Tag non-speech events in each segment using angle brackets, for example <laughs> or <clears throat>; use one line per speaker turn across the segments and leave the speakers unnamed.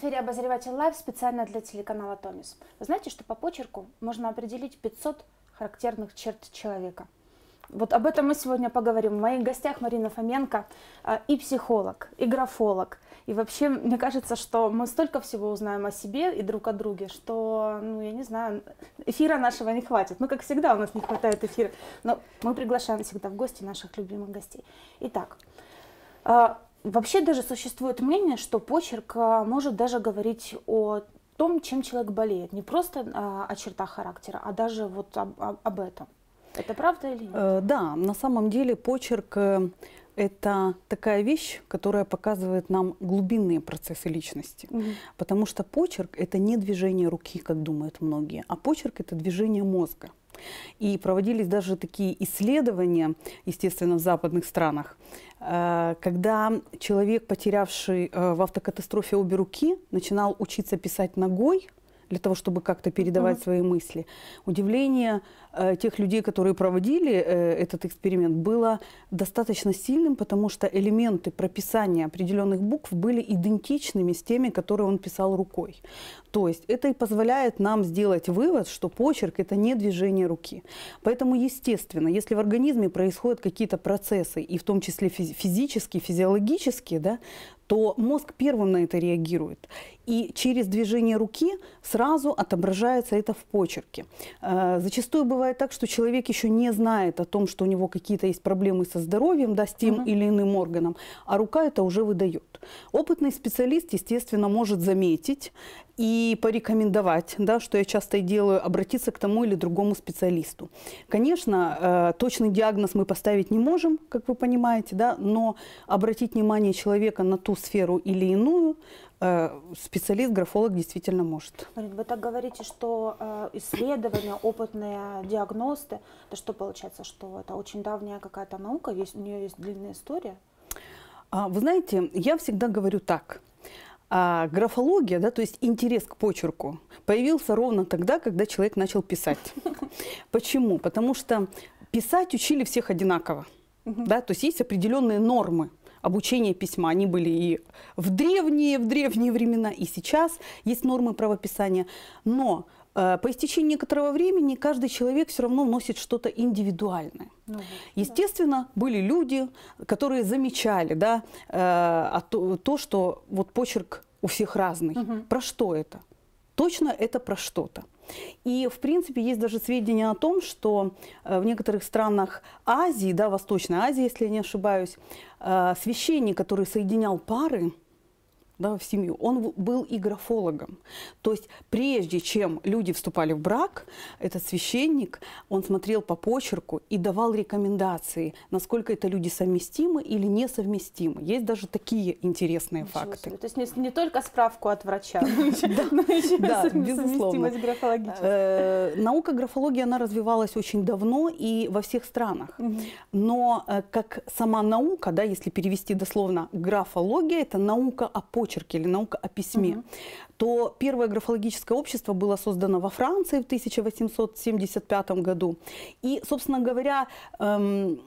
эфире обозреватель Лайв специально для телеканала Томис. Вы знаете, что по почерку можно определить 500 характерных черт человека. Вот об этом мы сегодня поговорим. В моих гостях Марина Фоменко а, и психолог, и графолог. И вообще, мне кажется, что мы столько всего узнаем о себе и друг о друге, что, ну, я не знаю, эфира нашего не хватит. Ну, как всегда, у нас не хватает эфира. Но мы приглашаем всегда в гости наших любимых гостей. Итак, а, Вообще даже существует мнение, что почерк а, может даже говорить о том, чем человек болеет. Не просто а, о чертах характера, а даже вот об, об этом. Это правда или
нет? Э, да, на самом деле почерк э, – это такая вещь, которая показывает нам глубинные процессы личности. Угу. Потому что почерк – это не движение руки, как думают многие, а почерк – это движение мозга. И проводились даже такие исследования, естественно, в западных странах, э, когда человек, потерявший э, в автокатастрофе обе руки, начинал учиться писать ногой – для того, чтобы как-то передавать mm-hmm. свои мысли. Удивление э, тех людей, которые проводили э, этот эксперимент, было достаточно сильным, потому что элементы прописания определенных букв были идентичными с теми, которые он писал рукой. То есть это и позволяет нам сделать вывод, что почерк – это не движение руки. Поэтому, естественно, если в организме происходят какие-то процессы, и в том числе физические, физиологические, да, то мозг первым на это реагирует. И через движение руки сразу отображается это в почерке. Э, зачастую бывает так, что человек еще не знает о том, что у него какие-то есть проблемы со здоровьем, да, с тем угу. или иным органом, а рука это уже выдает. Опытный специалист, естественно, может заметить и порекомендовать, да, что я часто и делаю, обратиться к тому или другому специалисту. Конечно, э, точный диагноз мы поставить не можем, как вы понимаете, да, но обратить внимание человека на ту сферу или иную э, специалист, графолог действительно может.
Вы так говорите, что э, исследования, опытные диагносты, то что получается, что это очень давняя какая-то наука, есть, у нее есть длинная история?
А, вы знаете, я всегда говорю так – а графология, да, то есть интерес к почерку, появился ровно тогда, когда человек начал писать. <laughs> Почему? Потому что писать учили всех одинаково. Да, то есть есть определенные нормы, обучения письма. Они были и в древние, в древние времена, и сейчас есть нормы правописания. Но Э, по истечении некоторого времени каждый человек все равно носит что-то индивидуальное. Ну, вот, Естественно, да. были люди, которые замечали да, э, а то, что вот почерк у всех разный. Угу. Про что это? Точно это про что-то. И, в принципе, есть даже сведения о том, что э, в некоторых странах Азии, да, Восточной Азии, если я не ошибаюсь, священник, который соединял пары, да, в семью, он был и графологом. То есть прежде чем люди вступали в брак, этот священник, он смотрел по почерку и давал рекомендации, насколько это люди совместимы или несовместимы. Есть даже такие интересные Ничего факты.
Себе. То есть не, не только справку от врача, <laughs> <laughs> но еще безусловно. Э, наука
графологии, она развивалась очень давно и во всех странах. Но э, как сама наука, да, если перевести дословно, графология – это наука о почерке очерке или наука о письме, угу. то первое графологическое общество было создано во Франции в 1875 году. И, собственно говоря, эм,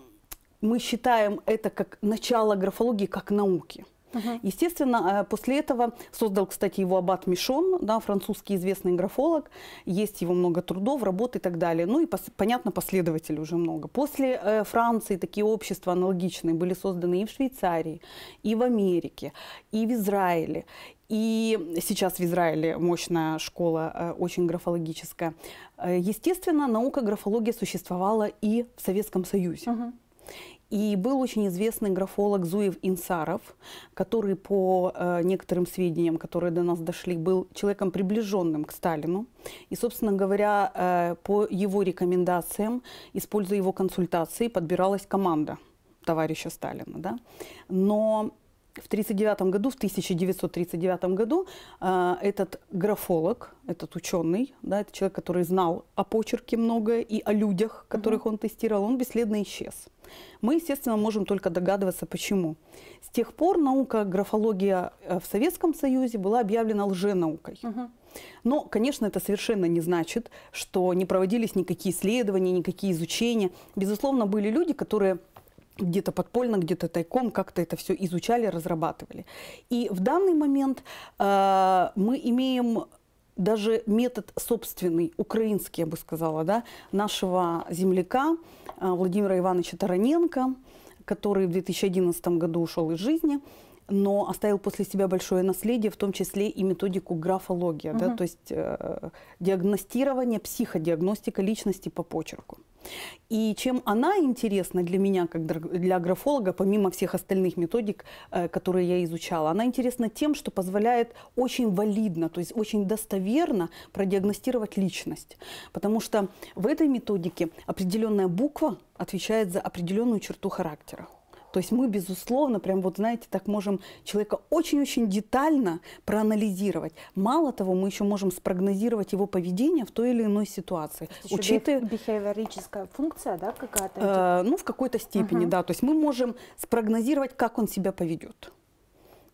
мы считаем это как начало графологии, как науки. Угу. Естественно, э, после этого создал, кстати, его аббат Мишон, да, французский известный графолог. Есть его много трудов, работ и так далее. Ну и, понятно, последователей уже много. После э, Франции такие общества аналогичные были созданы и в Швейцарии, и в Америке, и в Израиле. И сейчас в Израиле мощная школа, э, очень графологическая. Естественно, наука графология существовала и в Советском Союзе. Угу. И был очень известный графолог Зуев Инсаров, который, по э, некоторым сведениям, которые до нас дошли, был человеком приближенным к Сталину. И, собственно говоря, э, по его рекомендациям, используя его консультации, подбиралась команда товарища Сталина. Да? Но в 1939 году, в 1939 году э, этот графолог, этот ученый, да, этот человек, который знал о почерке многое и о людях, которых mm-hmm. он тестировал, он бесследно исчез. Мы, естественно, можем только догадываться, почему. С тех пор наука графология э, в Советском Союзе была объявлена лженаукой. Mm-hmm. Но, конечно, это совершенно не значит, что не проводились никакие исследования, никакие изучения. Безусловно, были люди, которые где-то подпольно, где-то тайком, как-то это все изучали, разрабатывали. И в данный момент э, мы имеем даже метод собственный, украинский, я бы сказала, да, нашего земляка э, Владимира Ивановича Тараненко, который в 2011 году ушел из жизни – но оставил после себя большое наследие, в том числе и методику графология, угу. да, то есть э, диагностирование, психодиагностика личности по почерку. И чем она интересна для меня, как для графолога, помимо всех остальных методик, э, которые я изучала, она интересна тем, что позволяет очень валидно, то есть очень достоверно продиагностировать личность. Потому что в этой методике определенная буква отвечает за определенную черту характера. То есть мы, безусловно, прям вот, знаете, так можем человека очень-очень детально проанализировать. Мало того, мы еще можем спрогнозировать его поведение в той или иной ситуации. Учитывая...
Бихевиорическая функция, да, какая-то?
Э, ну, в какой-то степени, uh да. То есть мы можем спрогнозировать, как он себя поведет.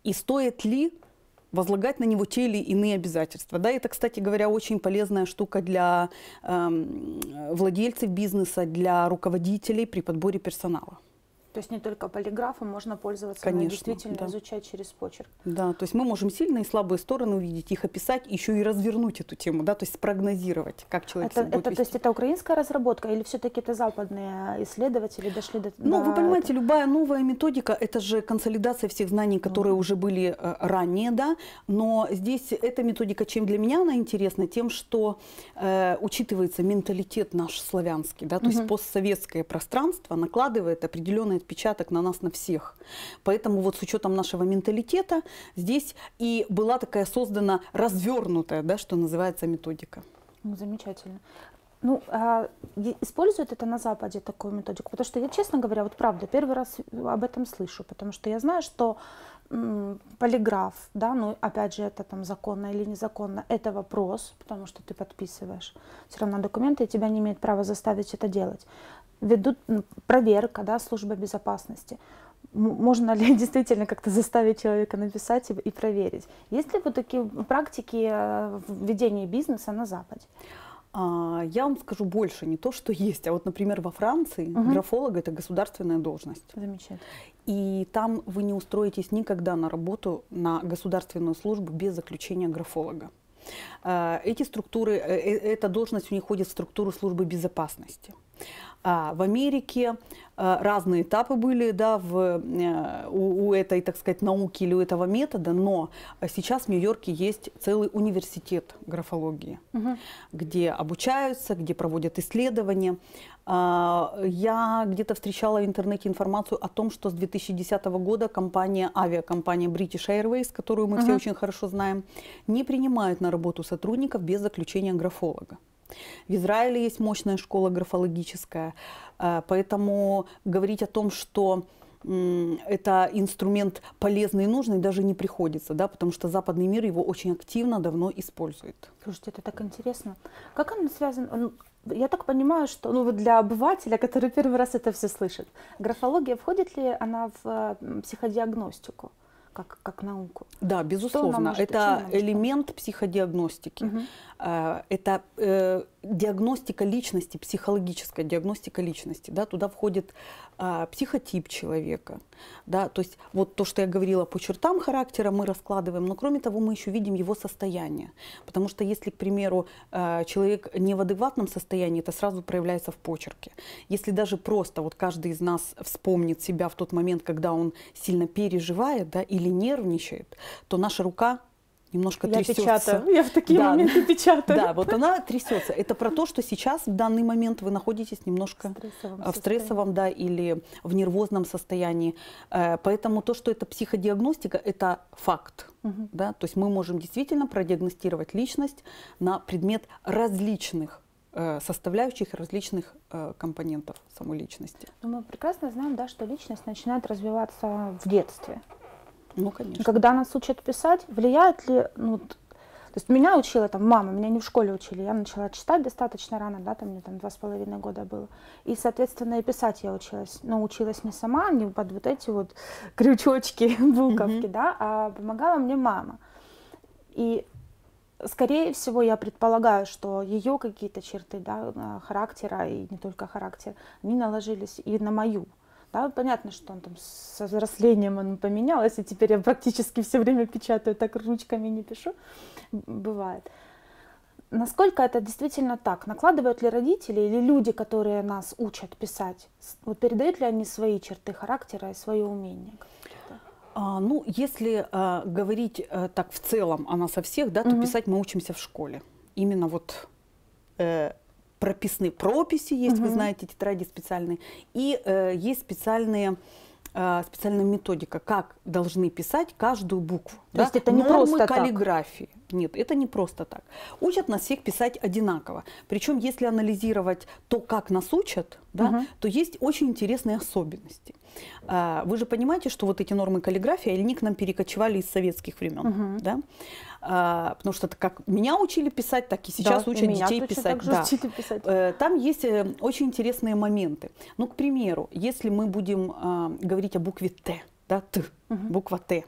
И стоит ли возлагать на него те или иные обязательства. Да, это, кстати говоря, очень полезная штука для э, владельцев бизнеса, для руководителей при подборе персонала.
То есть не только полиграфом можно пользоваться, Конечно, но действительно да. изучать через почерк.
Да, то есть мы можем сильные и слабые стороны увидеть, их описать, еще и развернуть эту тему, да, то есть спрогнозировать, как человек это, себя будет это, вести. То есть
это украинская разработка или все-таки это западные исследователи дошли до Ну, до вы понимаете, этого? любая
новая методика – это же консолидация всех знаний, ну которые mm. уже были э, ранее, да, но здесь эта методика, чем для меня она интересна, тем, что э, учитывается менталитет наш славянский, да, то mm -hmm. есть постсоветское пространство накладывает определенные отпечаток на нас, на всех. Поэтому вот с учетом нашего менталитета здесь и была такая создана развернутая, да, что называется, методика.
Ну, замечательно. Ну, а, используют это на Западе такую методику? Потому что я, честно говоря, вот правда, первый раз об этом слышу, потому что я знаю, что полиграф, да, ну, опять же, это там законно или незаконно, это вопрос, потому что ты подписываешь все равно документы, и тебя не имеет права заставить это делать ведут проверка, да, служба безопасности. Можно ли <laughs> действительно как-то заставить человека написать и, проверить? Есть ли вот такие практики э, ведения бизнеса на Западе? А, я вам скажу
больше, не то, что <laughs> есть, а вот, например, во Франции угу. графолог это государственная должность. Замечательно. И там вы не устроитесь никогда на работу на государственную службу без заключения графолога. Э, эти структуры, э, эта должность у них входит в структуру службы безопасности а в Америке а, разные этапы были да, в, э, у, у этой, так сказать, науки или у этого метода, но сейчас в Нью-Йорке есть целый университет графологии, угу. где обучаются, где проводят исследования. А, я где-то встречала в интернете информацию о том, что с 2010 года компания, авиакомпания British Airways, которую мы угу. все очень хорошо знаем, не принимают на работу сотрудников без заключения графолога. В Израиле есть мощная школа графологическая, э, поэтому говорить о том, что это инструмент полезный и нужный, даже не приходится, да, потому что западный мир его
очень активно давно использует. Слушайте, это так интересно. Как он связан? Он, я так понимаю, что ну, вот для обывателя, который первый раз это все слышит, графология входит ли она в психодиагностику? как, как науку? Да, безусловно. Может, это
элемент психодиагностики. Угу. Это э, диагностика личности, психологическая диагностика личности. Да? Туда входит э, психотип человека. Да? То есть вот то, что я говорила по чертам характера, мы раскладываем, но кроме того мы еще видим его состояние. Потому что если, к примеру, э, человек не в адекватном состоянии, это сразу проявляется в почерке. Если даже просто вот каждый из нас вспомнит себя в тот момент, когда он сильно переживает да, или нервничает, то наша рука немножко я трясется. Печатаю. Я в такие да. моменты печатаю. Да, вот она трясется. Это про то, что сейчас в данный момент вы находитесь немножко в стрессовом, э, в стрессовом да, или в нервозном состоянии. Э, поэтому то, что это психодиагностика, это факт. Угу. Да? То есть мы можем действительно продиагностировать личность на предмет различных э, составляющих различных компонентов самой личности.
Но ну, мы прекрасно знаем, да, что личность начинает развиваться в детстве. Ну, конечно. Когда нас учат писать, влияет ли, ну, то есть меня учила там мама, меня не в школе учили, я начала читать достаточно рано, да, там мне там два с половиной года было. И, соответственно, и писать я училась. Но училась не сама, не под вот эти вот <laughs> крючочки, <laughs> буковки, mm-hmm. да, а помогала мне мама. И скорее всего, я предполагаю, что ее какие-то черты да, а, характера, и не только характер, они наложились и на мою. Да, понятно, что он там со взрослением он поменялось, и теперь я практически все время печатаю так ручками, не пишу. Бывает. Насколько это действительно так? Накладывают ли родители или люди, которые нас учат писать? Вот передают ли они свои черты характера и свое умение?
А, ну, если а, говорить а, так в целом, а нас со всех, да, то угу. писать мы учимся в школе. Именно вот э, прописные прописи есть, угу. вы знаете, тетради специальные, и э, есть специальные э, специальная методика, как должны писать каждую букву. То да? есть это не Нормы просто каллиграфии. Так. Нет, это не просто так. Учат нас всех писать одинаково. Причем, если анализировать то, как нас учат, да, угу. то есть очень интересные особенности. А, вы же понимаете, что вот эти нормы каллиграфии, они к нам перекочевали из советских времен. Угу. Да? А, потому что как меня учили писать, так и сейчас да, учат меня детей писать. Так же да. писать. Э, там есть э, очень интересные моменты. Ну, к примеру, если мы будем а, говорить о букве Т, да, Т, угу. буква Т,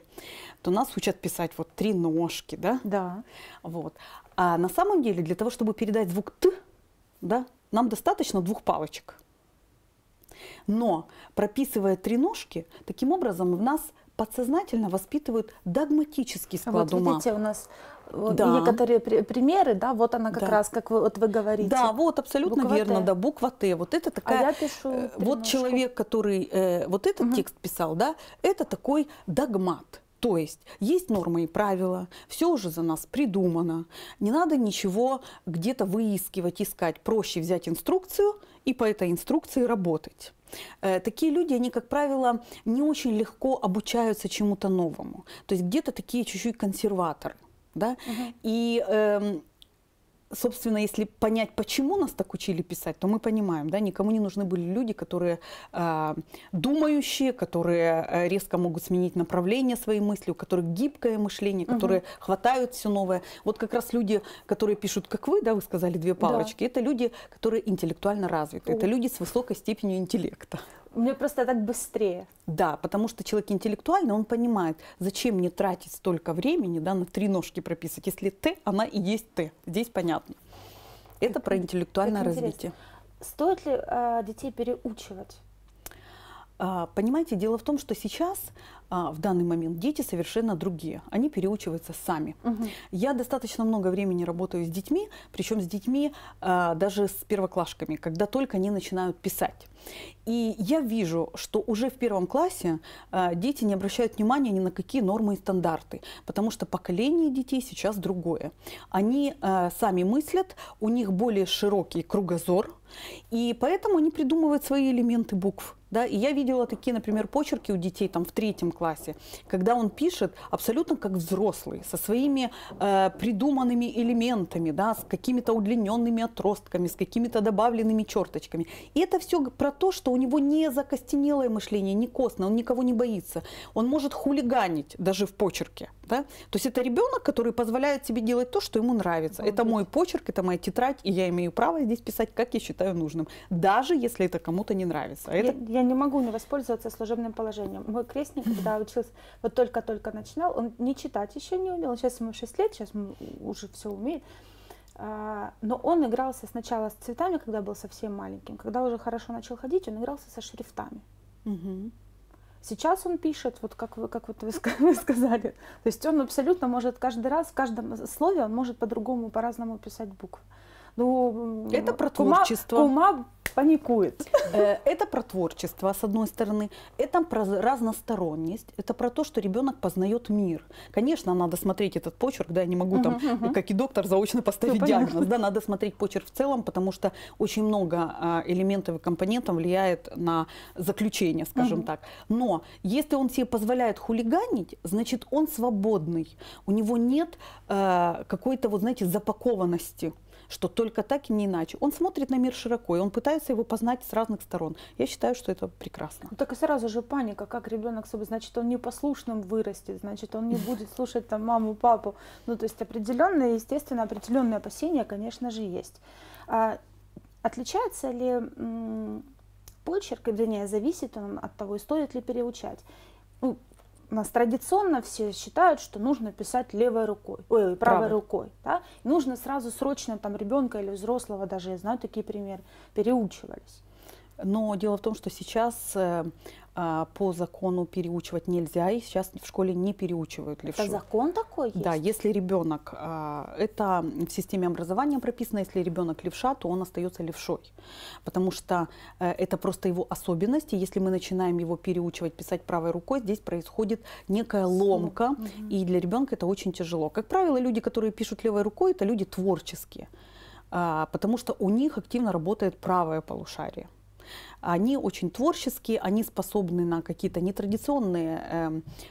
то нас учат писать вот три ножки, да? Да. Вот. А на самом деле для того, чтобы передать звук Т, да, нам достаточно двух палочек. Но прописывая три ножки, таким образом в нас подсознательно воспитывают догматический склад вот, ума. Видите, у нас да. некоторые
при, примеры, да, вот она как да. раз, как вы, вот вы говорите. Да, вот
абсолютно буква верно, Т. да, буква Т. Вот это а такая. А я пишу. Э, вот человек, который э, вот этот угу. текст писал, да, это такой догмат. То есть есть нормы и правила, все уже за нас придумано, не надо ничего где-то выискивать, искать, проще взять инструкцию и по этой инструкции работать. Э, такие люди, они, как правило, не очень легко обучаются чему-то новому. То есть где-то такие чуть-чуть консерваторы да, угу. и... Э, собственно, если понять, почему нас так учили писать, то мы понимаем, да, никому не нужны были люди, которые э, думающие, которые э, резко могут сменить направление своей мысли, у которых гибкое мышление, которые угу. хватают все новое. Вот как раз люди, которые пишут, как вы, да, вы сказали две палочки, да. это люди, которые интеллектуально развиты, О. это люди с высокой степенью интеллекта.
Мне просто так быстрее.
Да, потому что человек интеллектуальный, он понимает, зачем мне тратить столько времени да, на три ножки прописывать. Если Т, она и есть Т. Здесь понятно. Это как, про интеллектуальное как развитие.
Стоит ли э, детей переучивать?
А, понимаете, дело в том, что сейчас, а, в данный момент, дети совершенно другие. Они переучиваются сами. Угу. Я достаточно много времени работаю с детьми, причем с детьми а, даже с первоклашками, когда только они начинают писать. И я вижу, что уже в первом классе дети не обращают внимания ни на какие нормы и стандарты, потому что поколение детей сейчас другое. Они сами мыслят, у них более широкий кругозор, и поэтому они придумывают свои элементы букв. Да? И я видела такие, например, почерки у детей там, в третьем классе, когда он пишет абсолютно как взрослый, со своими э, придуманными элементами, да, с какими-то удлиненными отростками, с какими-то добавленными черточками. И это все про то, что у него не закостенелое мышление, не костное, он никого не боится. Он может хулиганить даже в почерке. Да? То есть это ребенок, который позволяет себе делать то, что ему нравится. Это мой почерк, это моя тетрадь, и я имею право здесь писать, как я считаю нужным, даже если это кому-то не нравится. А это...
Я, я я не могу не воспользоваться служебным положением. Мой крестник, когда учился, вот только-только начинал, он не читать еще не умел, сейчас ему 6 лет, сейчас уже все умеет, а, но он игрался сначала с цветами, когда был совсем маленьким. Когда уже хорошо начал ходить, он игрался со шрифтами. Угу. Сейчас он пишет, вот как вы, как вот <laughs> вы сказали. То есть он абсолютно может каждый раз, в каждом слове он может по-другому, по-разному писать буквы. Ну, это про творчество. Кума,
кума паникует. Э, это про творчество, с одной стороны. Это про разносторонность. Это про то, что ребенок познает мир. Конечно, надо смотреть этот почерк, да, я не могу там, как и доктор, заочно поставить диагноз. Да, надо смотреть почерк в целом, потому что очень много а, элементов и компонентов влияет на заключение, скажем так. Но если он себе позволяет хулиганить, значит, он свободный. У него нет э, какой-то, вот знаете, запакованности что только так и не иначе. Он смотрит на мир широко, и он пытается его познать с разных сторон. Я считаю, что это прекрасно.
Ну, так и сразу же паника, как ребенок собой, значит, он непослушным вырастет, значит, он не <laughs> будет слушать там маму, папу. Ну, то есть определенные, естественно, определенные опасения, конечно же, есть. А отличается ли почерк, вернее, зависит он от того, стоит ли переучать. Ну, у нас традиционно все считают, что нужно писать левой рукой, ой, правой, правой. рукой, да, нужно сразу срочно там ребенка или взрослого, даже я знаю такие примеры, переучивались. Но дело в том, что сейчас э, а, по закону
переучивать нельзя, и сейчас в школе не переучивают левшу. Это закон такой есть? Да, если ребенок, а, это в системе образования прописано, если ребенок левша, то он остается левшой, потому что э, это просто его особенности, если мы начинаем его переучивать писать правой рукой, здесь происходит некая ломка, угу. и для ребенка это очень тяжело. Как правило, люди, которые пишут левой рукой, это люди творческие, а, потому что у них активно работает правое полушарие они очень творческие, они способны на какие-то нетрадиционные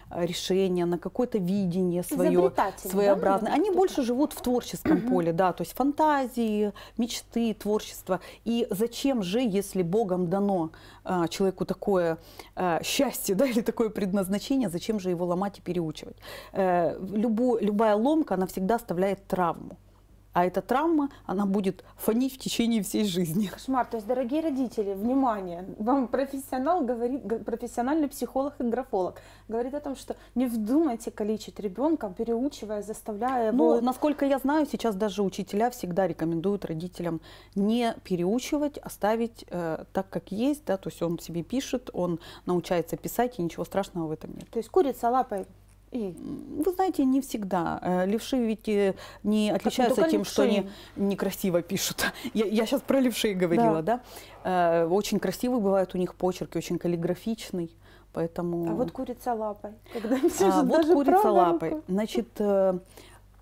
э, решения, на какое-то видение свое, своеобразное. Да, они больше живут в творческом поле, да, то есть фантазии, мечты, творчество. И зачем же, если Богом дано э, человеку такое э, счастье, <laughs> да, или такое предназначение, зачем же его ломать и переучивать? Э, любу, любая ломка, она всегда оставляет травму а эта травма, она будет фонить в течение всей жизни.
Кошмар. То есть, дорогие родители, внимание, вам профессионал говорит, профессиональный психолог и графолог говорит о том, что не вдумайте количить ребенка, переучивая, заставляя ну, его... Ну,
насколько я знаю, сейчас даже учителя всегда рекомендуют родителям не переучивать, оставить а э, так, как есть, да, то есть он себе пишет, он научается писать, и ничего страшного в этом нет.
То есть курица лапой и?
Вы знаете, не всегда. Э, левши ведь э, не ну, отличаются тем, левши. что они некрасиво пишут. <laughs> Я, я сейчас про левши говорила, да. да? Э, очень красивый бывает у них почерк, очень каллиграфичный. Поэтому... А вот
курица лапой. Когда а, вот курица лапой.
Значит,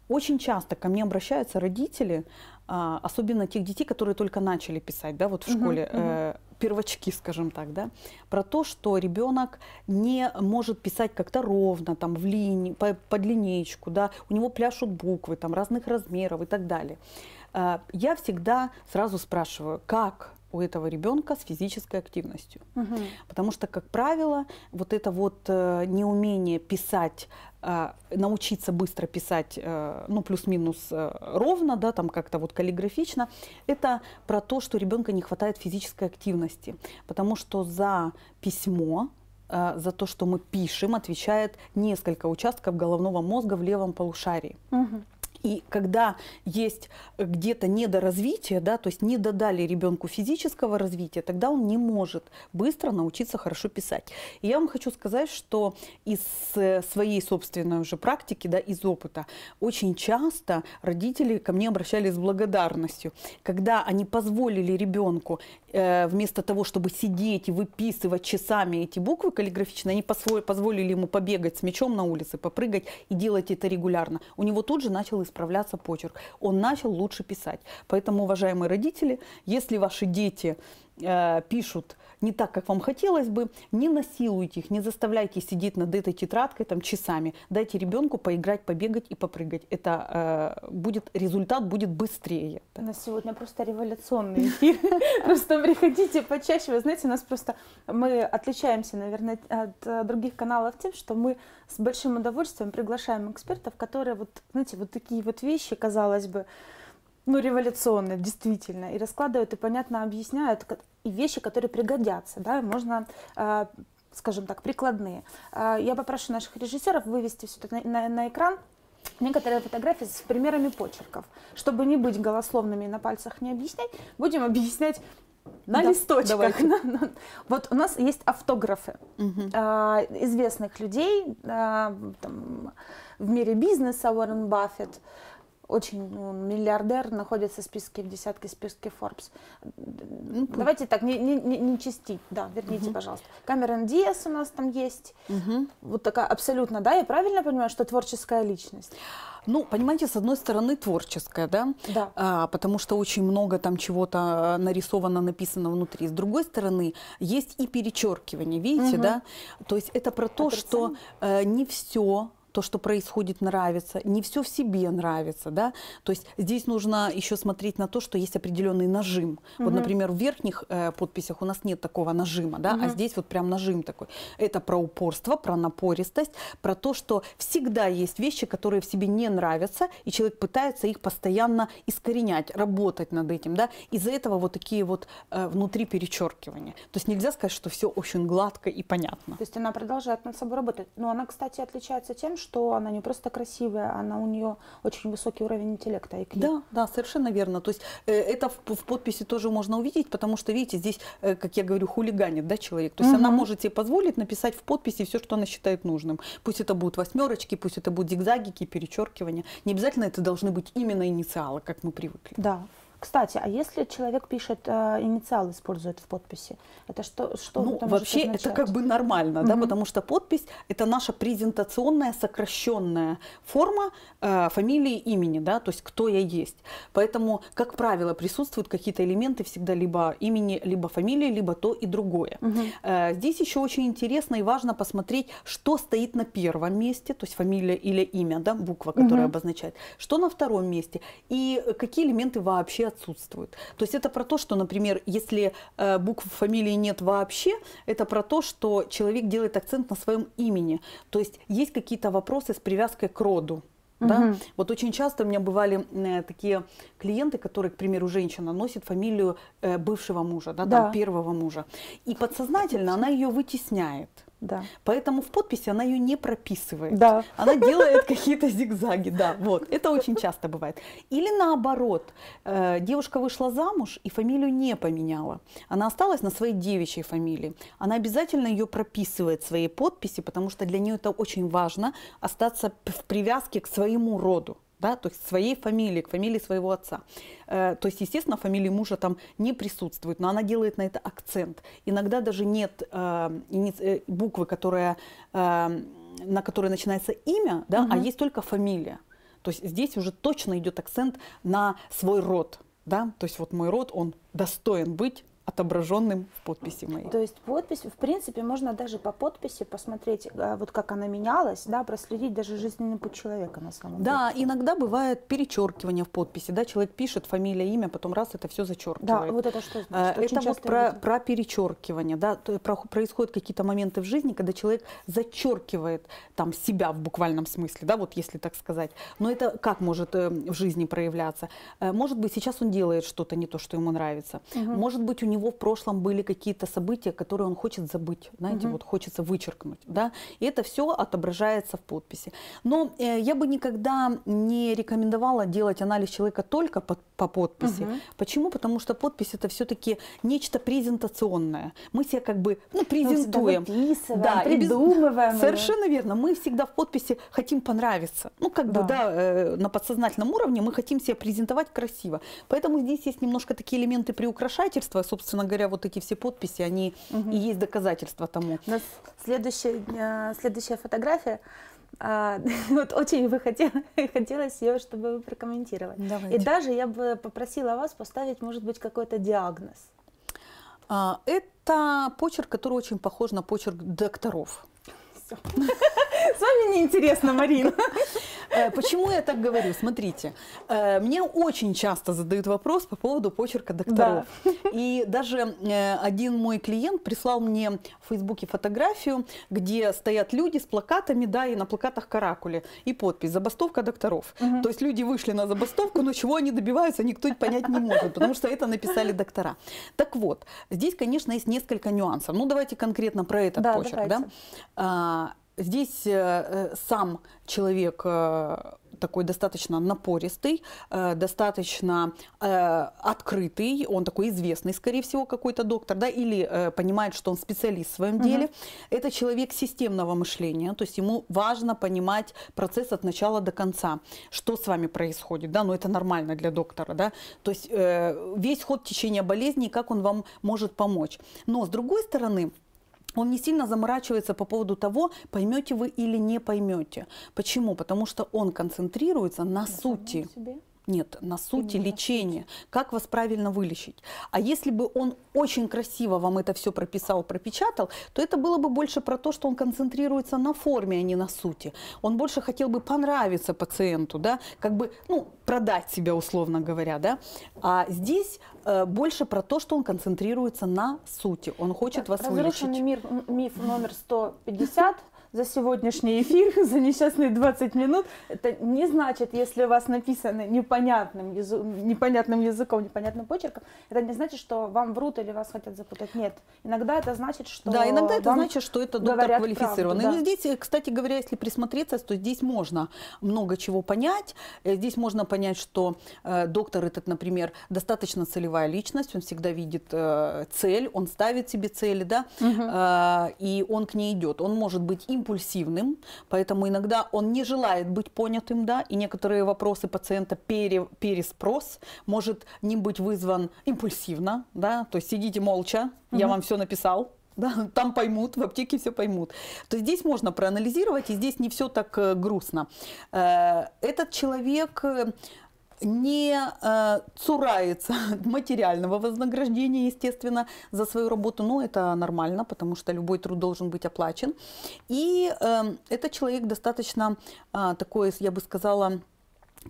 очень часто ко мне обращаются родители, а, особенно тех детей, которые только начали писать, да, вот в школе. Uh -huh, первочки, скажем так, да, про то, что ребенок не может писать как-то ровно, там, в линии, по, под линейку, да, у него пляшут буквы, там, разных размеров и так далее. Э, я всегда сразу спрашиваю, как у этого ребенка с физической активностью. Угу. Потому что, как правило, вот это вот э, неумение писать, э, научиться быстро писать, э, ну, плюс-минус э, ровно, да, там как-то вот каллиграфично, это про то, что ребенка не хватает физической активности. Потому что за письмо э, за то, что мы пишем, отвечает несколько участков головного мозга в левом полушарии. Угу. И когда есть э, где-то недоразвитие, да, то есть не додали ребенку физического развития, тогда он не может быстро научиться хорошо писать. И я вам хочу сказать, что из э, своей собственной уже практики, да, из опыта, очень часто родители ко мне обращались с благодарностью, когда они позволили ребенку э, вместо того, чтобы сидеть и выписывать часами эти буквы каллиграфично, они позволили ему побегать с мячом на улице, попрыгать и делать это регулярно. У него тут же начал исправляться почерк. Он начал лучше писать. Поэтому, уважаемые родители, если ваши дети Э, пишут не так, как вам хотелось бы, не насилуйте их, не заставляйте сидеть над этой тетрадкой там часами. Дайте ребенку поиграть, побегать и попрыгать. Это
э, будет результат будет быстрее. У нас сегодня просто революционный эфир. <laughs> Просто приходите почаще. Вы знаете, у нас просто мы отличаемся, наверное, от других каналов тем, что мы с большим удовольствием приглашаем экспертов, которые вот, знаете, вот такие вот вещи, казалось бы, ну, революционные, действительно, и раскладывают, и понятно объясняют, и вещи, которые пригодятся, да, можно а, скажем так, прикладные. А, я попрошу наших режиссеров вывести все это на, на, на экран. Некоторые фотографии с примерами почерков. Чтобы не быть голословными на пальцах не объяснять, будем объяснять на да, листочках. <laughs> На, на. Вот у нас есть автографы угу. а, известных людей а, там, в мире бизнеса, Уоррен Баффет очень ну, миллиардер находится в списке, в десятке списке Forbes. Ну, Давайте так, не, не, не, не чистить, да, верните, угу. пожалуйста. Камерон Диас у нас там есть. Угу. Вот такая абсолютно, да, я правильно понимаю, что творческая личность? Ну, понимаете, с
одной стороны творческая, да? Да. А, потому что очень много там чего-то э, нарисовано, написано внутри. С другой стороны, есть и перечеркивание, видите, угу. да? То есть это про то, Отрицание. что э, не все то, что происходит, нравится, не все в себе нравится, да, то есть здесь нужно еще смотреть на то, что есть определенный нажим. Угу. Вот, например, в верхних э, подписях у нас нет такого нажима, да, угу. а здесь вот прям нажим такой. Это про упорство, про напористость, про то, что всегда есть вещи, которые в себе не нравятся, и человек пытается их постоянно искоренять, работать над этим, да, из-за этого вот такие вот э, внутри перечеркивания. То есть нельзя сказать, что все очень гладко и понятно.
То есть она продолжает над собой работать, но она, кстати, отличается тем, что что она не просто красивая, она у нее очень высокий уровень интеллекта. IQ. Да, да, совершенно верно. То есть э, это в, в подписи тоже можно увидеть,
потому что, видите, здесь, э, как я говорю, хулиганит да, человек. То есть угу. она может себе позволить написать в подписи все, что она считает нужным. Пусть это будут восьмерочки, пусть это будут зигзагики, перечеркивания. Не обязательно это должны быть именно инициалы, как мы
привыкли. Да. Кстати, а если человек пишет э, инициал, использует в подписи, это что? что ну, это вообще это как бы нормально, mm-hmm. да, потому что
подпись это наша презентационная сокращенная форма э, фамилии имени, да, то есть кто я есть. Поэтому, как правило, присутствуют какие-то элементы всегда либо имени, либо фамилии, либо то и другое. Mm-hmm. Э, здесь еще очень интересно и важно посмотреть, что стоит на первом месте, то есть фамилия или имя, да, буква, которая mm-hmm. обозначает, что на втором месте и какие элементы вообще отсутствуют. То есть это про то, что, например, если э, букв фамилии нет вообще, это про то, что человек делает акцент на своем имени. То есть есть какие-то вопросы с привязкой к роду. Да? Угу. Вот очень часто у меня бывали э, такие клиенты, которые, к примеру, женщина носит фамилию э, бывшего мужа, да, да. Там, первого мужа. И подсознательно она ее вытесняет. Да. Поэтому в подписи она ее не прописывает. Да. Она делает какие-то зигзаги, да, вот. Это очень часто бывает. Или наоборот, э, девушка вышла замуж и фамилию не поменяла. Она осталась на своей девичьей фамилии. Она обязательно ее прописывает в своей подписи, потому что для нее это очень важно, остаться в привязке к своему роду да, то есть своей фамилии, к фамилии своего отца. Э, то есть, естественно, фамилии мужа там не присутствует, но она делает на это акцент. Иногда даже нет э, э буквы, которая, э, на которой начинается имя, да, угу. а есть только фамилия. То есть здесь уже точно идет акцент на свой род. Да? То есть вот мой род, он достоин быть отображенным в подписи моей.
То есть подпись, в принципе, можно даже по подписи посмотреть, э, вот как она менялась, да, проследить даже жизненный путь человека на самом да,
деле. Да, иногда бывает перечеркивание в подписи, да, человек пишет фамилия, имя, потом раз это все зачеркивает. Да, вот это
что значит? Э, Очень это вот про,
про перечеркивание, да, про, происходят какие-то моменты в жизни, когда человек зачеркивает там себя в буквальном смысле, да, вот если так сказать. Но это как может эм, в жизни проявляться? Э, может быть, сейчас он делает что-то не то, что ему нравится. Угу. Может быть, у него него в прошлом были какие-то события, которые он хочет забыть, знаете, угу. вот хочется вычеркнуть, да, и это все отображается в подписи. Но э, я бы никогда не рекомендовала делать анализ человека только по, по подписи. Угу. Почему? Потому что подпись это все-таки нечто презентационное. Мы себя как бы ну, ну презентуем, ну, да, придумываем. Без... Совершенно верно. Мы всегда в подписи хотим понравиться. Ну как да. бы да, э, на подсознательном уровне мы хотим себя презентовать красиво. Поэтому здесь есть немножко такие элементы приукрашательства, собственно собственно говоря, вот эти все подписи, они угу. и есть доказательства тому. У нас
следующая, э, следующая фотография. А, <laughs> вот очень бы хотела, <laughs> хотелось ее, чтобы вы прокомментировали. И даже я бы попросила вас поставить, может быть, какой-то диагноз. А, это почерк, который очень похож на почерк докторов. Все. <laughs>
С вами неинтересно, Марина. Э, почему я так говорю? Смотрите, э, мне очень часто задают вопрос по поводу почерка докторов. Да. И даже э, один мой клиент прислал мне в Фейсбуке фотографию, где стоят люди с плакатами, да, и на плакатах каракули. И подпись «Забастовка докторов». Угу. То есть люди вышли на забастовку, но чего они добиваются, никто понять не может, потому что это написали доктора. Так вот, здесь, конечно, есть несколько нюансов. Ну, давайте конкретно про этот да, почерк. Да? Здесь э, э, сам человек э, такой достаточно напористый, достаточно открытый, он такой известный, скорее всего, какой-то доктор, да, или понимает, что он специалист в своем угу. деле. Это человек системного мышления, то есть ему важно понимать процесс от начала до конца, что с вами происходит, да, но ну, это нормально для доктора, да, то есть весь ход течения болезни, как он вам может помочь. Но с другой стороны, он не сильно заморачивается по поводу того, поймете вы или не поймете. Почему? Потому что он концентрируется на, на сути. Себе. Нет, на сути Именно. лечения. Как вас правильно вылечить? А если бы он очень красиво вам это все прописал, пропечатал, то это было бы больше про то, что он концентрируется на форме, а не на сути. Он больше хотел бы понравиться пациенту, да, как бы, ну, продать себя, условно говоря, да. А здесь э, больше про то, что он концентрируется на сути. Он хочет так, вас вылечить. Разрушенный
мир, миф номер 150 – за сегодняшний эфир, <laughs> за несчастные 20 минут. Это не значит, если у вас написано непонятным, язы... непонятным языком, непонятным почерком, это не значит, что вам врут или вас хотят запутать. Нет. Иногда это значит, что Да, иногда это значит, что это доктор квалифицированный. Правду, да. Но
здесь, э, кстати говоря, если присмотреться, то здесь можно много чего понять. Э, здесь можно понять, что э, доктор этот, например, достаточно целевая личность, он всегда видит цель, он ставит себе цели, да, угу. и он к ней идет. Он может быть и импульсивным, поэтому иногда он не желает быть понятым, да, и некоторые вопросы пациента пере, переспрос может не быть вызван импульсивно, да, то есть сидите молча, угу. я вам все написал, <laughs> да, там поймут, в аптеке все поймут. То здесь можно проанализировать, и здесь не все так э, грустно. Э, этот человек э, не э, цурается материального вознаграждения, естественно, за свою работу. Но это нормально, потому что любой труд должен быть оплачен. И э, эм, этот человек достаточно э, такой, я бы сказала,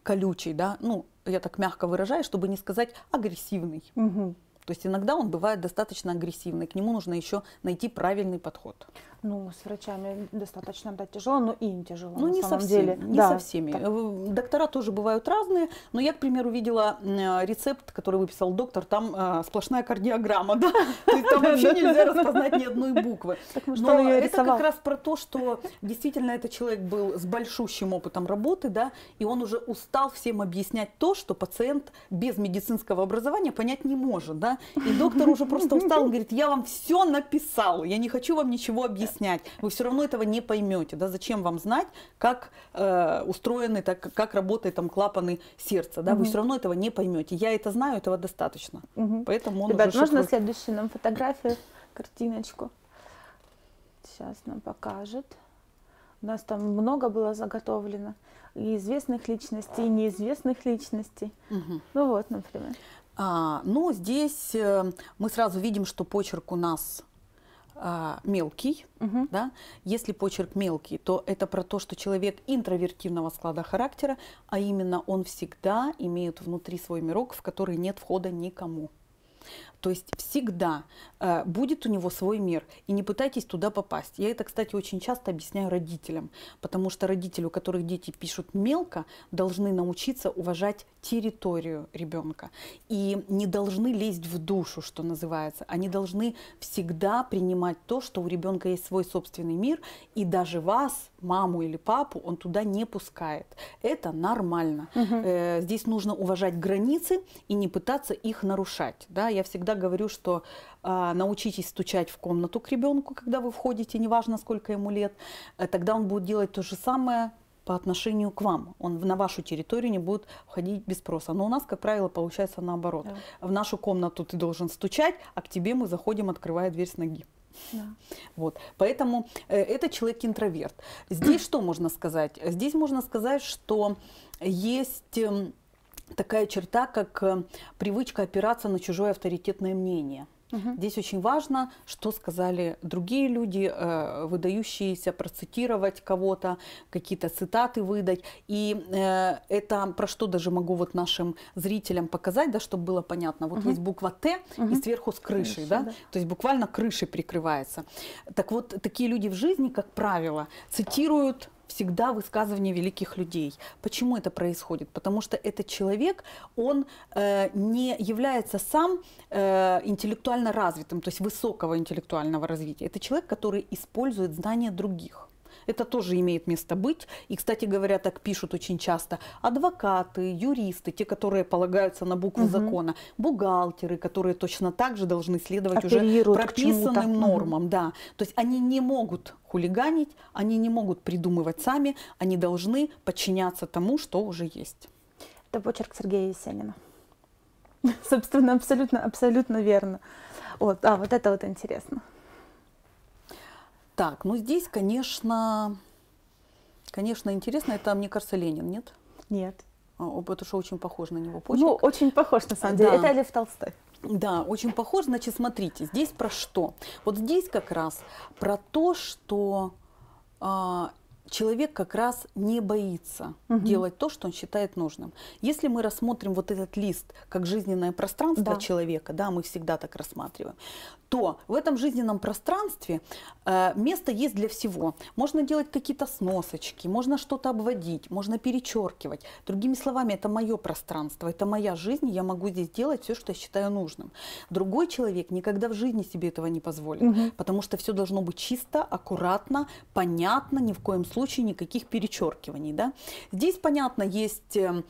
колючий, да, ну, я так мягко выражаю, чтобы не сказать агрессивный. Угу. То есть иногда он бывает достаточно агрессивный, к нему нужно еще найти правильный подход.
Ну, с врачами достаточно да, тяжело, но им тяжело. Ну, на не самом со Деле. Не да. со
всеми. Так. Э, доктора тоже бывают разные, но я, к примеру, видела э, рецепт, который выписал доктор, там э, сплошная кардиограмма, да? <laughs> Там вообще нельзя распознать ни одной буквы. Но это как раз про то, что действительно этот человек был с большущим опытом работы, да, и он уже устал всем объяснять то, что пациент без медицинского образования понять не может, да. И доктор уже просто устал, он говорит, я вам все написал, я не хочу вам ничего объяснять объяснять, вы все равно этого не поймете. Да, зачем вам знать, как э, устроены, так, как работает там клапаны сердца. Да, угу. вы все равно этого не поймете. Я это знаю, этого достаточно. Угу. Поэтому он Ребят, уже можно шифрует.
следующую нам фотографию, картиночку? Сейчас нам покажет. У нас там много было заготовлено и известных личностей, и неизвестных личностей. Угу. Ну вот, например.
А, ну, здесь э, мы сразу видим, что почерк у нас а, мелкий, угу. да, если почерк мелкий, то это про то, что человек интровертивного склада характера, а именно он всегда имеет внутри свой мирок, в который нет входа никому. То есть всегда э, будет у него свой мир, и не пытайтесь туда попасть. Я это, кстати, очень часто объясняю родителям, потому что родители, у которых дети пишут мелко, должны научиться уважать территорию ребенка и не должны лезть в душу, что называется. Они должны всегда принимать то, что у ребенка есть свой собственный мир, и даже вас, маму или папу, он туда не пускает. Это нормально. Угу. Э, здесь нужно уважать границы и не пытаться их нарушать. Да, я всегда всегда говорю, что э, научитесь стучать в комнату к ребенку, когда вы входите, неважно сколько ему лет, э, тогда он будет делать то же самое по отношению к вам. Он на вашу территорию не будет входить без спроса. Но у нас, как правило, получается наоборот. Да. В нашу комнату ты должен стучать, а к тебе мы заходим, открывая дверь с ноги. Да. Вот. Поэтому э, это человек-интроверт. Здесь <clears throat> что можно сказать? Здесь можно сказать, что есть... Э, такая черта, как э, привычка опираться на чужое авторитетное мнение. Угу. Здесь очень важно, что сказали другие люди, э, выдающиеся, процитировать кого-то, какие-то цитаты выдать. И э, это про что даже могу вот нашим зрителям показать, да, чтобы было понятно. Вот угу. есть буква Т угу. и сверху с крышей, да? да, то есть буквально крышей прикрывается. Так вот, такие люди в жизни, как правило, цитируют всегда высказывания великих людей. Почему это происходит? Потому что этот человек, он э, не является сам э, интеллектуально развитым, то есть высокого интеллектуального развития. Это человек, который использует знания других. Это тоже имеет место быть. И, кстати говоря, так пишут очень часто. Адвокаты, юристы, те, которые полагаются на букву угу. закона, бухгалтеры, которые точно так же должны следовать уже прописанным нормам. Да. То есть они не могут хулиганить, они не могут придумывать сами, они должны подчиняться тому, что уже есть.
Это почерк Сергея Есенина. <laughs> Собственно, абсолютно, абсолютно верно. Вот, а вот это вот интересно. Так, ну здесь, конечно,
конечно, интересно. Это, мне кажется, Ленин, нет? Нет. А, это что очень похож на него почерк. Ну, очень похож, на самом деле. Да. Это Лев Толстой. Да, очень похож. Значит, смотрите, здесь про что? Вот здесь как раз про то, что а, человек как раз не боится угу. делать то, что он считает нужным. Если мы рассмотрим вот этот лист как жизненное пространство да. человека, да, мы всегда так рассматриваем, то в этом жизненном пространстве э, место есть для всего. Можно делать какие-то сносочки, можно что-то обводить, можно перечеркивать. Другими словами, это мое пространство, это моя жизнь, я могу здесь делать все, что я считаю нужным. Другой человек никогда в жизни себе этого не позволит, угу. потому что все должно быть чисто, аккуратно, понятно, ни в коем случае случае никаких перечеркиваний. Да? Здесь, понятно, есть э,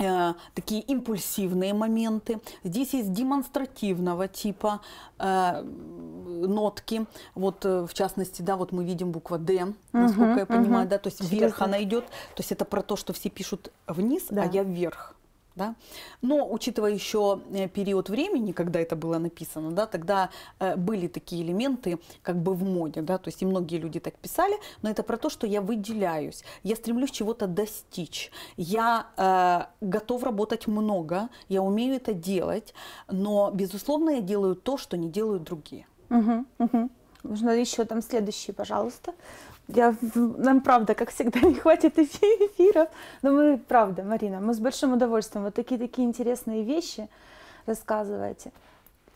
э, такие импульсивные моменты. Здесь есть демонстративного типа э, нотки. Вот э, в частности, да, вот мы видим буква Д, насколько угу, я понимаю, угу. да, то есть вверх она идет. То есть это про то, что все пишут вниз, а да. а я вверх. Да? Но учитывая еще э, период времени, когда это было написано, да, тогда э, были такие элементы как бы в моде, да, то есть и многие люди так писали, но это про то, что я выделяюсь, я стремлюсь чего-то достичь, я э, готов работать много, я умею это делать, но, безусловно, я делаю то,
что не делают другие. Угу, угу. Нужно еще там следующий, пожалуйста. Я, нам правда, как всегда, <laughs> не хватит эфиров. Но мы, правда, Марина, мы с большим удовольствием вот такие-такие интересные вещи рассказываете.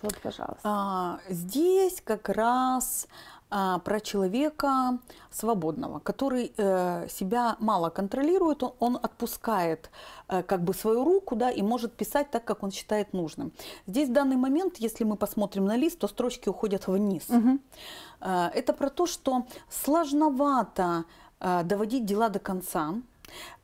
Вот, пожалуйста. А, здесь как раз а, про человека
свободного, который э, себя мало контролирует, он, он отпускает э, как бы свою руку, да, и может писать так, как он считает нужным. Здесь в данный момент, если мы посмотрим на лист, то строчки уходят вниз. Угу. Э, это про то, что сложновато э, доводить дела до конца,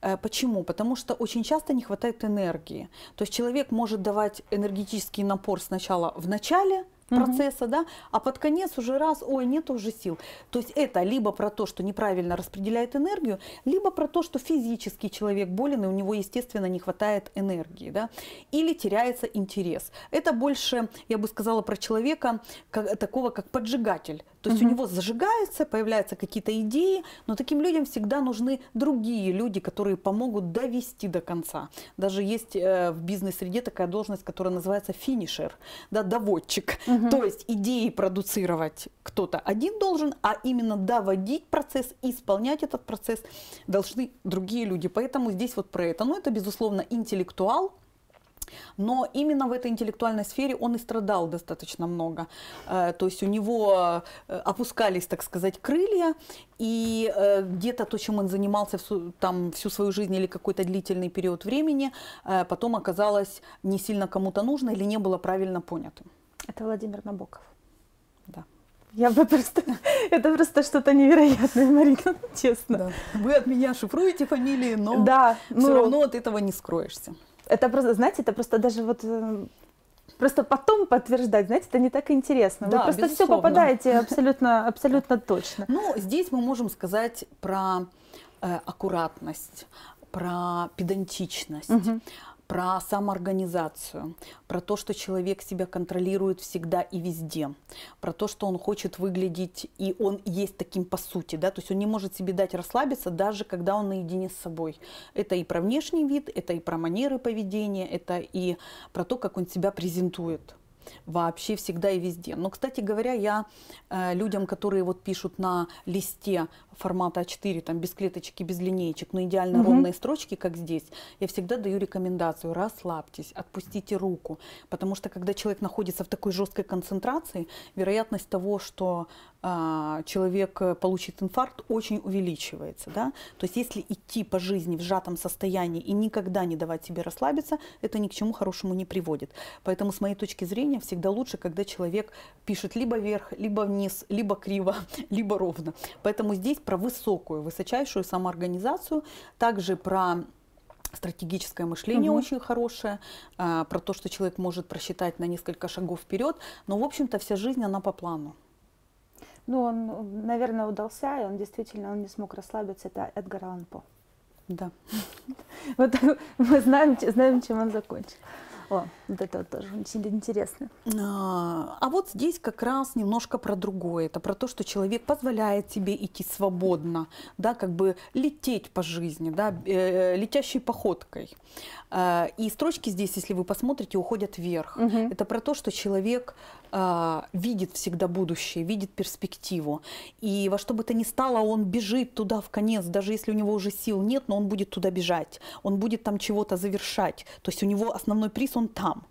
э, Почему? Потому что очень часто не хватает энергии. То есть человек может давать энергетический напор сначала в начале, процесса, угу. да, а под конец уже раз, ой, нет уже сил. То есть это либо про то, что неправильно распределяет энергию, либо про то, что физический человек болен, и у него, естественно, не хватает энергии, да, или теряется интерес. Это больше, я бы сказала, про человека как, такого, как поджигатель. То есть угу. у него зажигается, появляются какие-то идеи, но таким людям всегда нужны другие люди, которые помогут довести до конца. Даже есть э, в бизнес-среде такая должность, которая называется финишер, да, доводчик. Угу. То есть идеи продуцировать кто-то один должен, а именно доводить процесс и исполнять этот процесс должны другие люди. Поэтому здесь вот про это. но ну, это, безусловно, интеллектуал, но именно в этой интеллектуальной сфере он и страдал достаточно много. Э, то есть у него э, опускались, так сказать, крылья, и э, где-то то, чем он занимался всю, там, всю свою жизнь или какой-то длительный период времени, потом оказалось не сильно кому-то нужно или не было правильно понято.
Это Владимир Набоков.
Да. Я бы просто... Это просто что-то невероятное, Марина, честно. Да. Вы от меня шифруете фамилии, но да, все ну... равно от этого не скроешься.
Это просто, знаете, это просто даже вот эм, Просто потом подтверждать, знаете, это не так интересно. Да, Вы просто безусловно. все попадаете
абсолютно, абсолютно точно. Ну, здесь мы можем сказать про э, аккуратность, про педантичность. Угу про самоорганизацию, про то, что человек себя контролирует всегда и везде, про то, что он хочет выглядеть, и он есть таким по сути, да, то есть он не может себе дать расслабиться, даже когда он наедине с собой. Это и про внешний вид, это и про манеры поведения, это и про то, как он себя презентует вообще всегда и везде. Но, кстати говоря, я э, людям, которые вот пишут на листе формата А4, там без клеточек и без линеечек, но идеально угу. ровные строчки, как здесь, я всегда даю рекомендацию, расслабьтесь, отпустите руку, потому что когда человек находится в такой жесткой концентрации, вероятность того, что а, человек э, получит инфаркт, очень увеличивается. Да? То есть если идти по жизни в сжатом состоянии и никогда не давать себе расслабиться, это ни к чему хорошему не приводит. Поэтому с моей точки зрения всегда лучше, когда человек пишет либо вверх, либо вниз, либо криво, <laughs> либо ровно. Поэтому здесь про высокую, высочайшую самоорганизацию, также про стратегическое мышление угу. очень хорошее, а, про то, что человек может просчитать на несколько шагов вперед, но, в общем-то, вся жизнь, она по плану.
Ну, он, наверное, удался, и он действительно он не смог расслабиться. Это Эдгар Аллан По. Да. <laughs> Вот мы знаем, знаем, чем он закончил. О, вот это тоже очень интересно. А, а, вот
здесь как раз немножко про другое. Это про то, что человек позволяет себе идти свободно, да, как бы лететь по жизни, да, э, летящей походкой. А, и строчки здесь, если вы посмотрите, уходят вверх. Угу. Это про то, что человек а, видит всегда будущее, видит перспективу. И во что бы то ни стало, он бежит туда в конец, даже если у него уже сил нет, но он будет туда бежать, он будет там чего-то завершать. То есть у него основной приз, он там.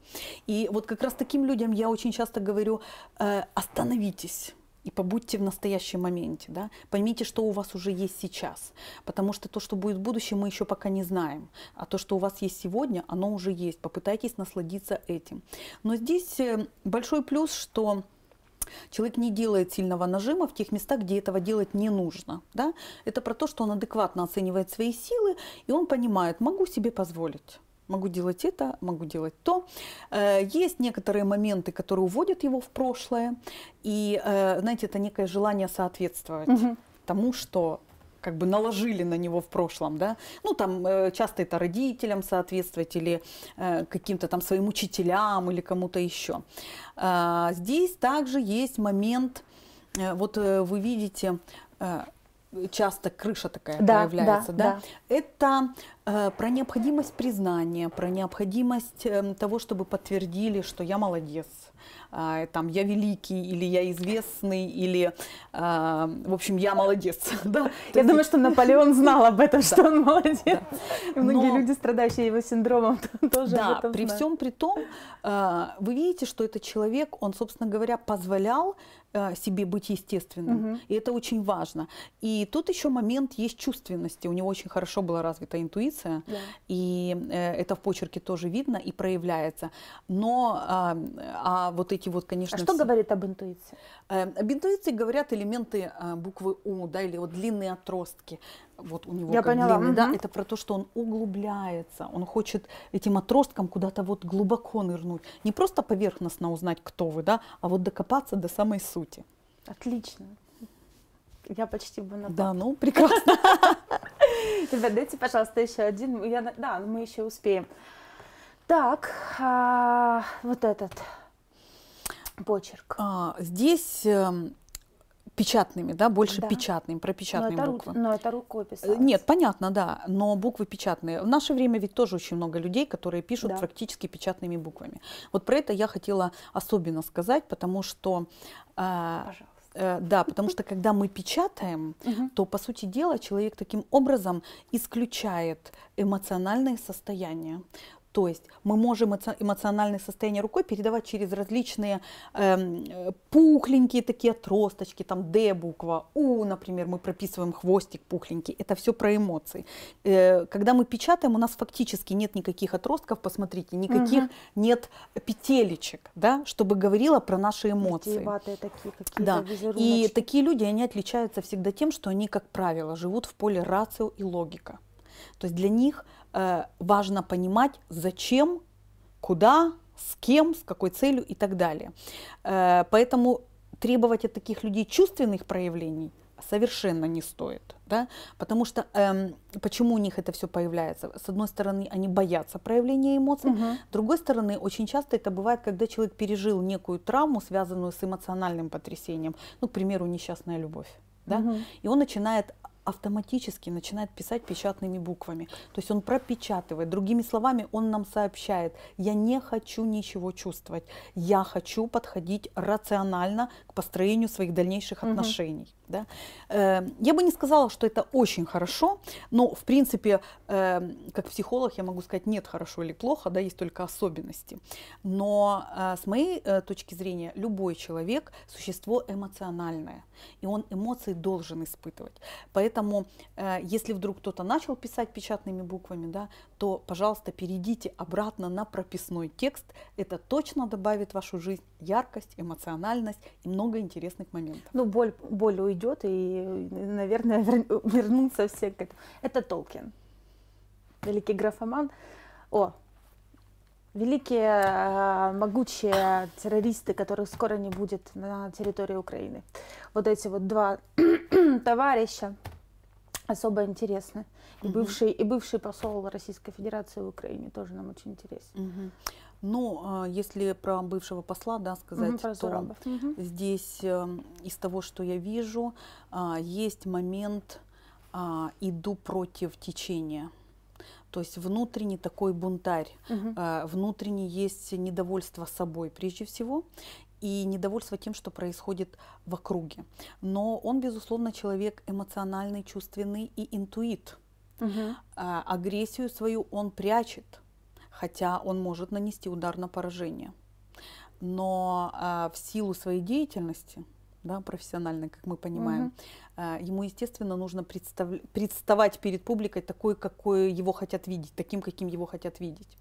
И вот как раз таким людям я очень часто говорю, э, остановитесь и побудьте в настоящем моменте, да, поймите, что у вас уже есть сейчас, потому что то, что будет в будущем, мы еще пока не знаем, а то, что у вас есть сегодня, оно уже есть, попытайтесь насладиться этим. Но здесь э, большой плюс, что Человек не делает сильного нажима в тех местах, где этого делать не нужно. Да? Это про то, что он адекватно оценивает свои силы, и он понимает, могу себе позволить могу делать это, могу делать то. Э, есть некоторые моменты, которые уводят его в прошлое, и, э, знаете, это некое желание соответствовать угу. тому, что как бы наложили на него в прошлом, да, ну там э, часто это родителям соответствовать или э, каким-то там своим учителям или кому-то еще. Э, здесь также есть момент, э, вот э, вы видите, э, часто крыша такая да, появляется, да, да? да? Это э, про необходимость признания, про необходимость э, того, чтобы подтвердили, что я молодец, э, там я великий или я известный или, э, в общем, я молодец. <laughs> Да? Я есть... думаю, что Наполеон знал об этом, <laughs> что он молодец. Многие люди, страдающие его синдромом, <laughs> тоже об этом при всем при том, э, вы видите, что этот человек, он, собственно говоря, позволял а, себе быть естественным. Угу. И это очень важно. И тут еще момент есть чувственности. У него очень хорошо была развита интуиция, да. и э, это в почерке тоже видно и проявляется. Но а, а вот эти вот, конечно... А что все... говорит об интуиции? Э, об интуиции говорят элементы а, буквы У, да, или вот длинные отростки вот у него Я как поняла. Длинный, угу. да, это про то, что он углубляется, он хочет этим отростком куда-то вот глубоко нырнуть. Не просто поверхностно узнать, кто вы, да, а вот докопаться до самой сути. Отлично. Я почти бы на Да, ну, прекрасно.
<laughs> Ребят, дайте, пожалуйста, еще один. Я, да, мы еще успеем. Так, а, вот этот почерк.
А, здесь эм, печатными, да, больше да. печатными, про печатные буквы. Ру,
но это рукой писалось. Э, нет,
понятно, да, но буквы печатные. В наше время ведь тоже очень много людей, которые пишут да. практически печатными буквами. Вот про это я хотела особенно сказать, потому что... Э, э да, потому что когда мы печатаем, то, по сути дела, человек таким образом исключает эмоциональное состояние. То есть мы можем эмоциональное состояние рукой передавать через различные э, пухленькие такие тросточки, там Д буква, У, например, мы прописываем хвостик пухленький. Это все про эмоции. Э, когда мы печатаем, у нас фактически нет никаких отростков, посмотрите, никаких угу. нет петелечек, да, чтобы говорила про наши эмоции. Такие
такие, да. И
такие люди, они отличаются всегда тем, что они, как правило, живут в поле рацио и логика. То есть для них Э, важно понимать, зачем, куда, с кем, с какой целью и так далее. Э, поэтому требовать от таких людей чувственных проявлений совершенно не стоит, да, потому что эм, почему у них это все появляется? С одной стороны, они боятся проявления эмоций, угу. с другой стороны, очень часто это бывает, когда человек пережил некую травму, связанную с эмоциональным потрясением, ну, к примеру, несчастная любовь, да, угу. и он начинает автоматически начинает писать печатными буквами. То есть он пропечатывает. Другими словами, он нам сообщает, я не хочу ничего чувствовать. Я хочу подходить рационально к построению своих дальнейших угу. отношений. Да? Эм, я бы не сказала, что это очень хорошо, но в принципе, эм, как психолог, я могу сказать, нет хорошо или плохо, да, есть только особенности. Но э, с моей э, точки зрения, любой человек – существо эмоциональное, и он эмоции должен испытывать. Поэтому, э, если вдруг кто-то начал писать печатными буквами, да, то, пожалуйста, перейдите обратно на прописной текст. Это точно добавит в вашу жизнь яркость, эмоциональность
и много интересных моментов. Ну, боль, боль уйдет, и, наверное, вернутся все к этому. Это Толкин, великий графоман. О, великие э, могучие террористы, которых скоро не будет на территории Украины. Вот эти вот два <clears throat> товарища, особо интересны. И, угу. бывший, и бывший посол Российской Федерации в Украине тоже нам очень интересен.
Угу. Ну, а, если про бывшего посла, да, сказать, угу, то угу. здесь эм, из того, что я вижу, а, есть момент а, «иду против течения». То есть внутренний такой бунтарь, угу. внутренний есть недовольство собой прежде всего, и недовольство тем, что происходит в округе. Но он, безусловно, человек эмоциональный, чувственный и интуит. Угу. А, агрессию свою он прячет, хотя он может нанести удар на поражение. Но а, в силу своей деятельности да, профессиональный, как мы понимаем, угу. ему, естественно, нужно представ... представать перед публикой такой, какой его хотят видеть, таким, каким его хотят видеть.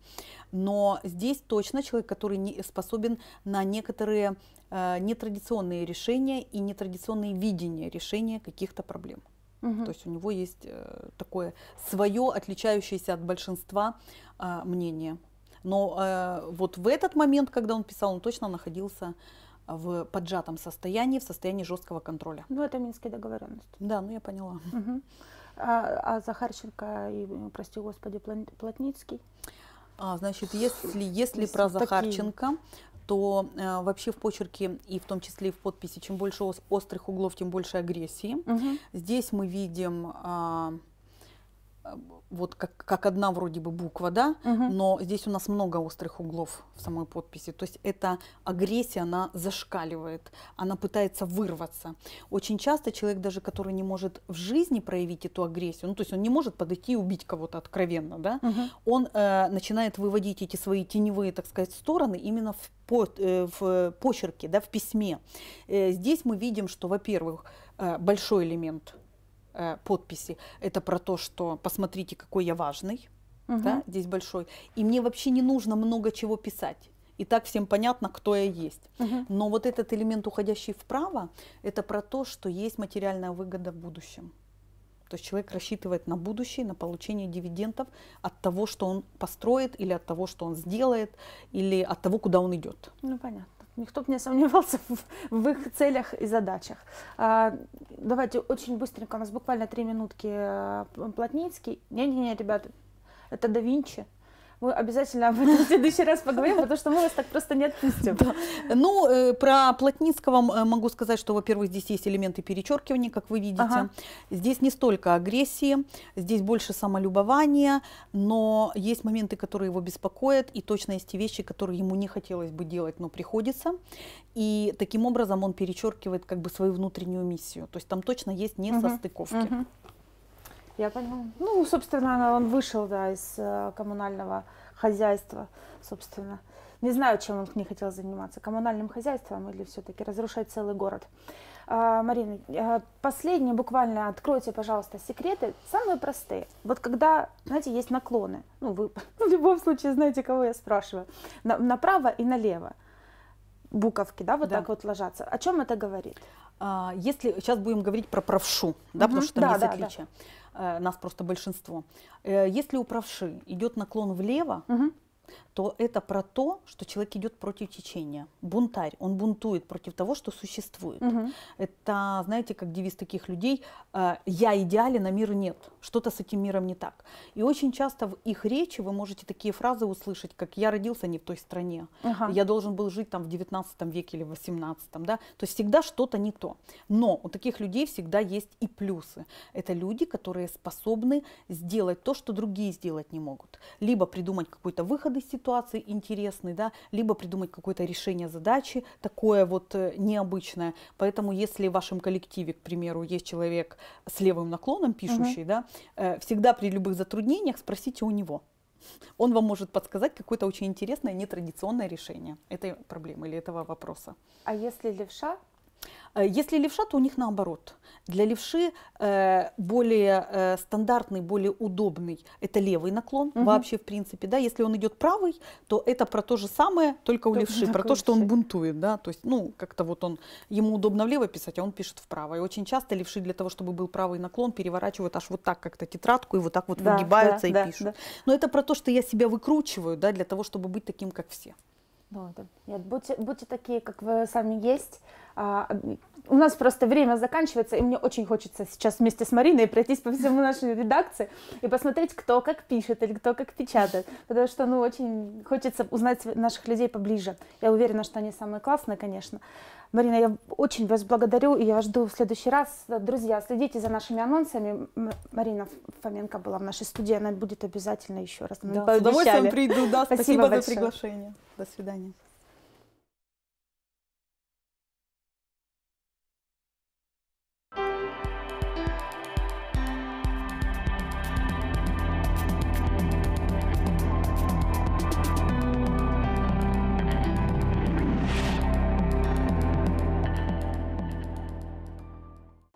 Но здесь точно человек, который не способен на некоторые а, нетрадиционные решения и нетрадиционные видения решения каких-то проблем. Угу. То есть у него есть э, такое свое, отличающееся от большинства а, мнение. Но э, вот в этот момент, когда он писал, он точно находился в поджатом состоянии, в состоянии жесткого контроля.
Ну, это минские договоренности. Да, ну я поняла. Угу. А, а Захарченко и, прости господи, Плотницкий?
А, значит, если, если про Захарченко, то э, вообще в почерке и в том числе и в подписи, чем больше острых углов, тем больше агрессии. Угу. Здесь мы видим... Э, вот как, как одна вроде бы буква, да, угу. но здесь у нас много острых углов в самой подписи. То есть эта агрессия, она зашкаливает, она пытается вырваться. Очень часто человек даже, который не может в жизни проявить эту агрессию, ну то есть он не может подойти и убить кого-то откровенно, да, угу. он э, начинает выводить эти свои теневые, так сказать, стороны именно в, под, э, в почерке, да, в письме. Э, здесь мы видим, что, во-первых, э, большой элемент – э, подписи, это про то, что посмотрите, какой я важный, угу. да, здесь большой. И мне вообще не нужно много чего писать. И так всем понятно, кто я есть. Угу. Но вот этот элемент, уходящий вправо, это про то, что есть материальная выгода в будущем. То есть человек рассчитывает на будущее, на получение дивидендов от того, что он построит, или от
того, что он сделает, или от того, куда он идет. Ну понятно никто бы не сомневался в, в их целях и задачах. А, давайте очень быстренько, у нас буквально три минутки. Э, Плотницкий. Не-не-не, ребята, это да Винчи. Мы обязательно об этом в следующий раз поговорим, потому что мы вас так просто не отпустим. Да. Ну, э, про Плотницкого
э, могу сказать, что, во-первых, здесь есть элементы перечеркивания, как вы видите. Ага. Здесь не столько агрессии, здесь больше самолюбования, но есть моменты, которые его беспокоят, и точно есть те вещи, которые ему не хотелось бы делать, но приходится. И таким образом он перечеркивает как бы свою внутреннюю миссию. То есть там точно есть несостыковки. Угу.
Я поняла. Ну, собственно, он вышел, да, из э, коммунального хозяйства, собственно. Не знаю, чем он не хотел заниматься, коммунальным хозяйством или все-таки разрушать целый город. А, Марина, э, последнее буквально, откройте, пожалуйста, секреты, самые простые. Вот когда, знаете, есть наклоны, ну вы <laughs> в любом случае знаете, кого я спрашиваю, На, направо и налево буковки, да, вот да. так вот ложатся. О чем это говорит?
А, если сейчас будем говорить про правшу, да, угу. потому что там да, есть да, отличия. Да. Э, нас просто большинство. Э, если у правши идет наклон влево, угу то это про то, что человек идет против течения. Бунтарь, он бунтует против того, что существует. Угу. Это, знаете, как девиз таких людей, э, я идеален, а мир нет, что-то с этим миром не так. И очень часто в их речи вы можете такие фразы услышать, как я родился не в той стране, ага. я должен был жить там в 19 веке или в 18, да, то есть всегда что-то не то. Но у таких людей всегда есть и плюсы. Это люди, которые способны сделать то, что другие сделать не могут. Либо придумать какой-то выход выход из ситуации интересный, да, либо придумать какое-то решение задачи, такое вот э, необычное. Поэтому если в вашем коллективе, к примеру, есть человек с левым наклоном пишущий, угу. да, э, всегда при любых затруднениях спросите у него. Он вам может подсказать какое-то очень интересное, нетрадиционное решение этой проблемы или этого вопроса.
А если левша,
Э, если левша, то у них наоборот. Для левши э, более э, стандартный, более удобный – это левый наклон угу. вообще в принципе. Да? Если он идет правый, то это про то же самое, только у только левши, про то, что он бунтует. Да? То есть, ну, как-то вот он, ему удобно влево писать, а он пишет вправо. И очень часто левши для того, чтобы был правый наклон, переворачивают аж вот так как-то тетрадку и вот так вот да, выгибаются да, и да, пишут. Да. Но это про то, что я себя выкручиваю да, для того, чтобы быть таким, как все.
Вот. Ну, нет, будьте, будьте такие, как вы сами есть. А, у нас просто время заканчивается, и мне очень хочется сейчас вместе с Мариной пройтись по всему нашей редакции и посмотреть, кто как пишет или кто как печатает. Потому что, ну, очень хочется узнать наших людей поближе. Я уверена, что они самые классные, конечно. Марина, я очень вас благодарю, и я жду в следующий раз. Друзья, следите за нашими анонсами. Марина Фоменко была в нашей студии, она будет обязательно еще раз. да, с удовольствием приду, да, спасибо, спасибо за приглашение.
До свидания.